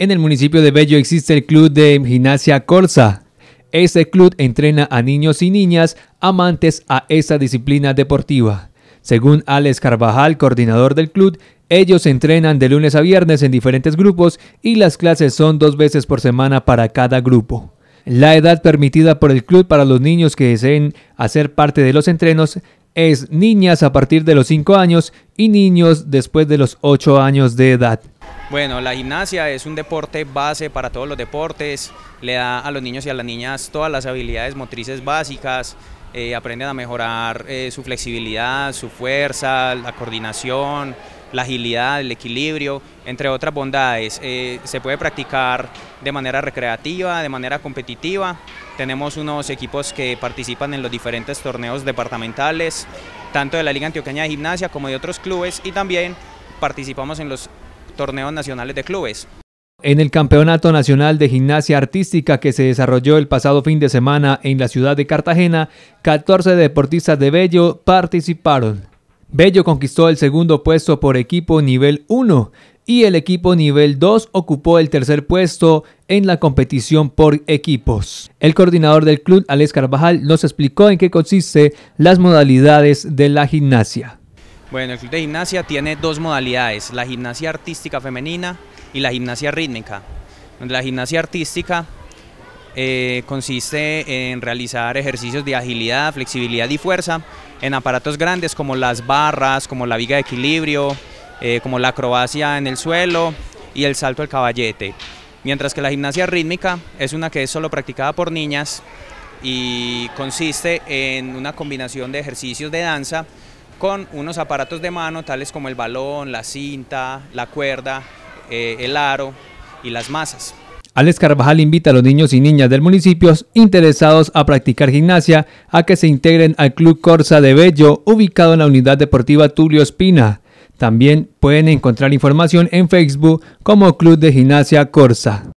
En el municipio de Bello existe el club de gimnasia Corsa. Este club entrena a niños y niñas amantes a esta disciplina deportiva. Según Alex Carvajal, coordinador del club, ellos entrenan de lunes a viernes en diferentes grupos y las clases son dos veces por semana para cada grupo. La edad permitida por el club para los niños que deseen hacer parte de los entrenos es niñas a partir de los 5 años y niños después de los 8 años de edad. Bueno, la gimnasia es un deporte base para todos los deportes, le da a los niños y a las niñas todas las habilidades motrices básicas, eh, aprenden a mejorar eh, su flexibilidad, su fuerza, la coordinación, la agilidad, el equilibrio, entre otras bondades. Eh, se puede practicar de manera recreativa, de manera competitiva tenemos unos equipos que participan en los diferentes torneos departamentales, tanto de la Liga Antioqueña de Gimnasia como de otros clubes y también participamos en los torneos nacionales de clubes. En el Campeonato Nacional de Gimnasia Artística que se desarrolló el pasado fin de semana en la ciudad de Cartagena, 14 deportistas de Bello participaron. Bello conquistó el segundo puesto por equipo nivel 1 y el equipo nivel 2 ocupó el tercer puesto en la competición por equipos. El coordinador del club, Alex Carvajal, nos explicó en qué consiste las modalidades de la gimnasia. Bueno, el club de gimnasia tiene dos modalidades, la gimnasia artística femenina y la gimnasia rítmica. La gimnasia artística eh, consiste en realizar ejercicios de agilidad, flexibilidad y fuerza en aparatos grandes como las barras, como la viga de equilibrio, eh, como la acrobacia en el suelo y el salto al caballete. Mientras que la gimnasia rítmica es una que es solo practicada por niñas y consiste en una combinación de ejercicios de danza con unos aparatos de mano tales como el balón, la cinta, la cuerda, eh, el aro y las masas. Alex Carvajal invita a los niños y niñas del municipio interesados a practicar gimnasia a que se integren al Club Corsa de Bello, ubicado en la Unidad Deportiva Tulio Espina. También pueden encontrar información en Facebook como Club de Gimnasia Corsa.